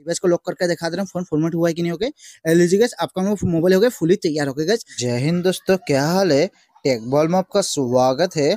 device को lock करके दिखा दे रहा हूँ फोन फॉर्मेट हुआ है कि नहीं होके एलजी गैस आपका मोबाइल हो गया फुली तैयार हो गया जय हिंद दोस्तों क्या हाल है टेकबॉल में आपका स्वागत है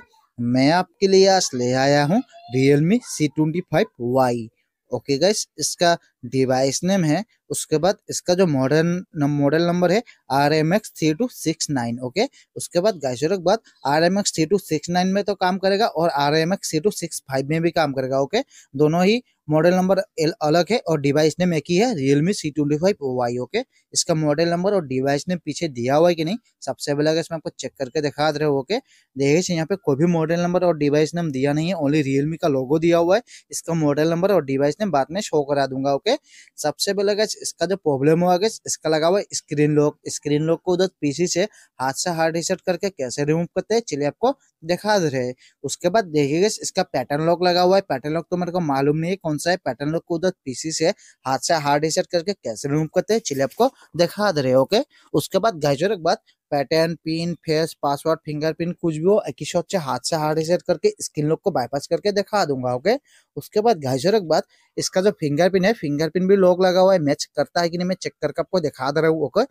मैं आपके लिए आज ले आया हूँ Realme C twenty five Y okay guys इसका डिवाइस नेम है उसके बाद इसका जो मॉडल मॉडल नंबर है R M X three two six nine okay उसके बाद गाइसोर के बाद R M X three two six nine में तो काम करेगा और R M X three two six five में भी काम करेगा ओके दोनों ही मॉडल नंबर अलग है और डिवाइस नेम एक ही है Realme C twenty five Y okay इसका मॉडल नंबर और डिवाइस नेम पीछे दिया हुआ है कि नहीं सबसे पहले अगर इसमें आपको चेक करके दिखा दे रहे हो ओके देखिए यहाँ पे कोई भी मॉडल नंबर और डिवाइस नेम दिया नहीं है ओनली रियलमी का लोगो दिया हुआ है इसका मॉडल नंबर और डिवाइस नेम बाद में शो करा दूंगा ओके सबसे पहले अगर इसका जो प्रॉब्लम हुआ गया इसका लगा हुआ स्क्रीन लॉक स्क्रीन लॉक को उधर पीसी से हाथ से हार्ड रिसेट करके कैसे रिमूव करते हैं चलिए आपको दिखा रहे हैं उसके बाद देखिएगा इसका पैटर्न लॉक लगा हुआ है पैटर्न लॉक तो मेरे को मालूम नहीं है कौन सा है पैटर्न लॉक को उधर पीसी से हाथ से हार्ड रिसेट करके कैसे रिमूव करते हैं चलिए आपको दिखा दे रहे ओके उसके बाद गाइजर एक बात pattern pin face password fingerprint कुछ भी हो शॉट से हाथ से हार्ड रिसेट करके स्क्रीन लॉक को बाईपास करके दिखा दूंगा ओके उसके बाद घाइसर एक बात इसका जो फिंगरप्रिंट है फिंगरप्रिंट भी लॉक लगा हुआ है मैच करता है कि नहीं मैं चेक करके आपको दिखा दे रहा हूँ ओके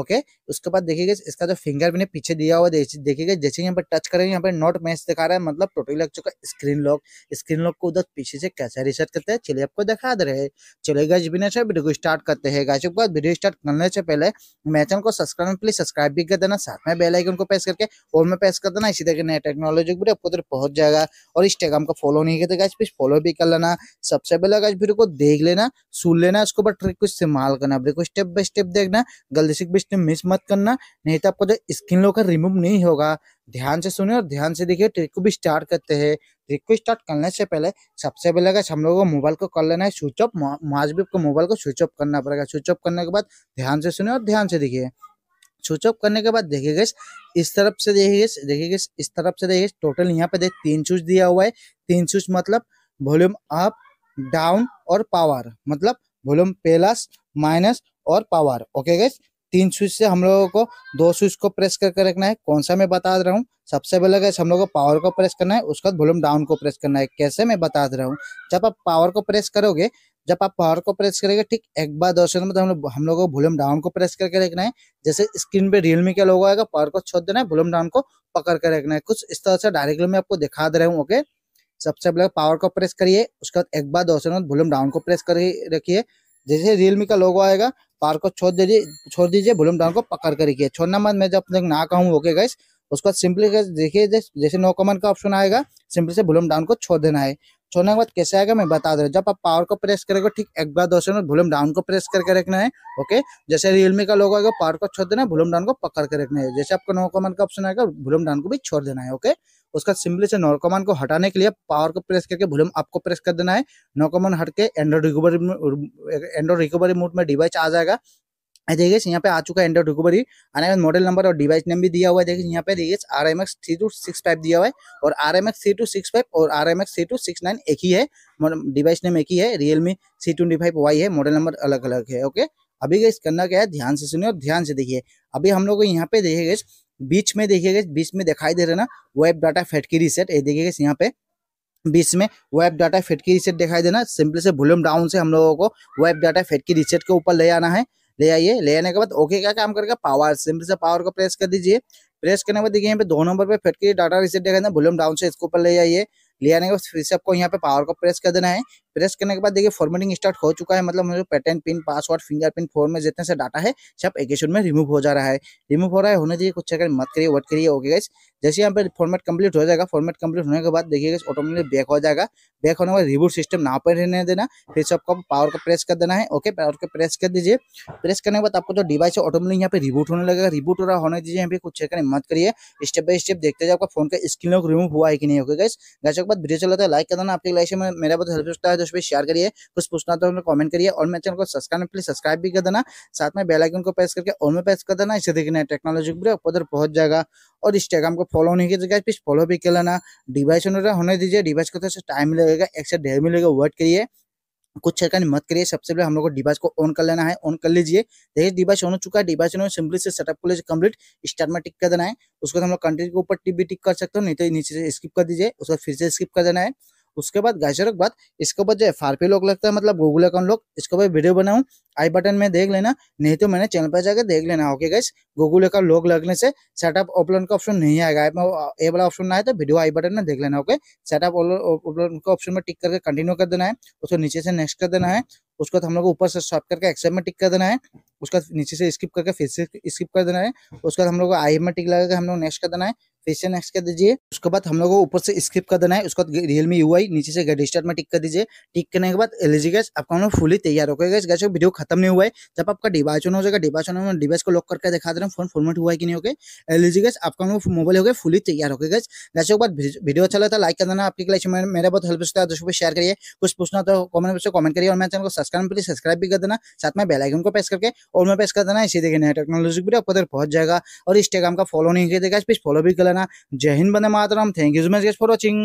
ओके उसके बाद देखिएगा इसका जो फिंगरप्रिंट है पीछे दिया हुआ देखिएगा जैसे यहाँ पर टच करेंगे यहाँ पर नॉट मैच दिखा रहा है मतलब टोटली लग चुका है स्क्रीन लॉक स्क्रीन लॉक को उधर पीछे से कैसे रिसेट करते हैं चलिए आपको दिखा दे रहे चले गए बिना वीडियो को स्टार्ट करते हैं गाइस के बाद वीडियो स्टार्ट करने से पहले मैं चैनल को सब्सक्राइब प्लीज सब्सक्राइब भी कर देना साथ में बेलाइकन को प्रेस करके और में प्रेस कर देना इसी तरह नया टेक्नोलॉजी का वीडियो आपको तरफ पहुंच जाएगा और इंस्टाग्राम का फॉलो नहीं करते गाइज प्लीज फॉलो भी कर लेना सबसे पहले गाइज वीडियो को देख लेना सुन लेना उसके ऊपर ट्रिक को इस्तेमाल करना वीडियो को स्टेप बाय स्टेप देखना गलती से स्टेप मिस मत करना नहीं तो आपका जो स्किन लोकर रिमूव नहीं होगा ध्यान से सुने और ध्यान से देखिए ट्रिक को भी स्टार्ट करते हैं ट्रिक को स्टार्ट करने से पहले सबसे पहले गाइस हम लोगों को मोबाइल को कर लेना है स्विच ऑफ माज भी आपको मोबाइल को स्विच ऑफ करना पड़ेगा स्विच ऑफ करने के बाद ध्यान से सुने और ध्यान से देखिए स्विच ऑफ करने के बाद देखिए गैस इस तरफ से देखिए देखिएगा इस तरफ से देखिए टोटल यहाँ पे देख तीन स्विच दिया हुआ है तीन स्विच मतलब वॉल्यूम अप डाउन और पावर मतलब वॉल्यूम प्लस माइनस और पावर ओके गैस तीन स्विच से हम लोगों को दो स्विच को प्रेस करके रखना है कौन सा मैं बता रहा हूँ सबसे पहले गैस हम लोग को पावर को प्रेस करना है उसके बाद वॉल्यूम डाउन को प्रेस करना है कैसे मैं बता रहा हूँ जब आप पावर को प्रेस करोगे जब आप पावर को प्रेस करेंगे ठीक एक बार दो सेकंड में तो हम लोग हम लोगों को वॉल्यूम डाउन को प्रेस करके रखना है जैसे स्क्रीन पे रियलमी का लोगो आएगा पावर को छोड़ देना है वॉल्यूम डाउन को पकड़ कर रखना है कुछ इस तरह से डायरेक्टली मैं आपको दिखा दे रहा हूँ ओके सबसे पहले पावर को प्रेस करिए उसके बाद एक बार दो सेकंड वॉल्यूम डाउन को प्रेस कर रखिए जैसे रियलमी का लोगो आएगा पावर को छोड़ दीजिए छोड़ दीजिए वॉल्यूम डाउन को पकड़ कर रखिए छोड़ना मत मैं जब तक ना कहूँ ओके गाइस उसके बाद सिंपली देखिए जैसे नो कमन का ऑप्शन आएगा सिंपली से वॉल्यूम डाउन को छोड़ देना है छोड़ने के बाद कैसे आएगा मैं बता दे रहा हूँ जब आप पावर को प्रेस करेगा ठीक एक बार दो सेकंड वॉल्यूम डाउन को प्रेस करके रखना है ओके जैसे रियलमी का लोग आएगा पावर को छोड़ देना है वॉल्यूम डाउन को पकड़ के रखना है जैसे आपको नो कमन का ऑप्शन आएगा वॉल्यूम डाउन को भी छोड़ देना है ओके उसका सिंपली से नोकमन को हटाने के लिए पावर को प्रेस करके वॉल्यूम आपको प्रेस कर देना है नोकमन हट के android recovery android recovery mode में डिवाइस आ जाएगा देखिए यहाँ पे आ चुका है एंड्रॉइड रिकवरी अनाइवन मॉडल नंबर और डिवाइस नेम भी दिया हुआ है देखिए यहाँ पे देखिए R M X three two six five दिया हुआ है और R M X three two six five और R M X three two six nine एक ही है डिवाइस नेम एक ही है Realme C twenty five Y है मॉडल नंबर अलग अलग है ओके अभी गए करना क्या है ध्यान से सुनिए और ध्यान से देखिए अभी हम लोग यहाँ पे देखिए बीच में देखिए बीच में दिखाई दे रहे ना wipe data factory reset ये देखिए यहाँ पे बीच में wipe data factory reset दिखाई देना सिंपल से वॉल्यूम डाउन से हम लोगों को wipe data factory reset के ऊपर ले आना है ले आइए ले आने के बाद ओके क्या काम करेगा पावर सिंपल से पावर को प्रेस कर दीजिए प्रेस करने के बाद देखिए यहाँ पे दो नंबर पे फिट के डाटा रिसेट देखा वॉल्यूम डाउन से इसके ऊपर ले आइए ले आने के बाद फिर से आपको यहाँ पे पावर को प्रेस कर देना है प्रेस करने के बाद देखिए फॉर्मेटिंग स्टार्ट हो चुका है मतलब pattern pin password fingerprint phone में जितने से डाटा है सब एक में रिमूव हो जा रहा है रिमूव हो रहा है होने दीजिए कुछ चेक मत करिए वट करिए ओके गैस जैसे यहाँ पे फॉर्मेट कंप्लीट हो जाएगा फॉर्मेट कंप्लीट होने के बाद देखिए ऑटोमेटिक बैक हो जाएगा बैक होने के बाद रिबूट सिस्टम ना पर रहने देना फिर सबको पावर का प्रेस कर देना है ओके पावर का प्रेस कर दीजिए प्रेस करने के बाद आपको जो डिवाइस है ऑटोमेटिक यहाँ पे रिबूट होने लगेगा रिबूट हो रहा होने दीजिए यहाँ पे कुछ चेक मत करिए स्टेप बाय स्टेप देखते जाए आपका फोन का स्क्रीन लॉक रिमूव हुआ है कि नहीं ओके गैस गैस के बाद वीडियो चलाता है लाइक कर देना आपकी लाइक से मेरा बहुत हेल्प होता है दोस्त पे शेयर करिए कुछ पूछना तो हमें कमेंट करिए और मेरे चैनल को सब्सक्राइब प्लीज सब्सक्राइब भी कर देना साथ में बेलाइकन को प्रेस करके और में प्रेस कर देना इसे देखना है टेक्नोलॉजी ब्रेक उधर पहुंच जाएगा और इंस्टाग्राम को फॉलो नहीं किया कीजिएगा प्लीज फॉलो भी कर लेना डिवाइस होने दीजिए डिवाइस को थोड़ा तो टाइम लगेगा एक से डेढ़ मिलेगा वेट करिए कुछ सेकंड मत करिए सबसे पहले हम लोग को डिवाइस को ऑन कर लेना है ऑन कर लीजिए देखिए डिवाइस ऑन हो चुका है डिवाइस ऑन सिंपली से सेटअप कर लीजिए कंप्लीट स्टार्ट में टिक कर देना है उसके बाद हम लोग कंट्री के ऊपर टिक भी टिक कर सकते हो नहीं तो नीचे से स्किप कर दीजिए उसके बाद फिर से स्किप कर देना है उसके बाद गाइजर के बाद इसके ऊपर जो एफ आर पी लोग लगता है मतलब गूगल अकाउंट लोग इसके ऊपर वीडियो बनाऊ आई बटन में देख लेना नहीं तो मैंने चैनल पर जाकर देख लेना ओके गाइस गूगल अकाउंट लोग लगने से सेटअप ऑपलोड का ऑप्शन नहीं आएगा ए वाला ऑप्शन ना आए तो वीडियो आई बटन में देख लेना ओके सेटअप ऑपलोड का ऑप्शन में टिक करके कंटिन्यू कर देना है उसको नीचे से नेक्स्ट कर देना है उसके बाद तो हम लोग ऊपर से शॉप करके एक्सेप में टिक कर देना है उसके बाद नीचे से स्किप करके फिर से स्किप कर देना है उसके बाद तो हम लोग आई में टिक लगा हम लोग नेक्स्ट कर देना है फिर नेक्स्ट कर दीजिए उसके बाद हम लोग को ऊपर से स्किप कर देना है उसके बाद रियलमी यू नीचे से रजिस्टर में टिक कर दीजिए टिक करने के बाद एलजी गैस आपका हम लोग फुली तैयार हो गया गैस वीडियो खत्म नहीं हुआ है जब आपका डिवाइस ऑन हो जाएगा डिवाइस ऑन में डिवाइस को लॉक करके दिखा दे रहे हैं फोन फॉर्मेट हुआ है कि नहीं हो गया गैस आपका हम मोबाइल हो गया फुली तैयार हो गए गैस गैस के बाद वीडियो अच्छा लगता है लाइक कर देना आपकी क्लास में मेरा बहुत हेल्प होता है दोस्तों शेयर करिए कुछ पूछना तो कमेंट से कमेंट करिए और मैं चैनल को सब्सक्राइब प्लीज सब्सक्राइब भी कर देना साथ में बेलाइकन को प्रेस करके और मैं प्रेस कर देना इसी देखिए नया टेक्नोलॉजी वीडियो आपको पहुंच जाएगा और इंस्टाग्राम का फॉलो नहीं किया गया प्लीज फॉलो भी कर करना जय हिंद बंदे मातरम thank you so much for watching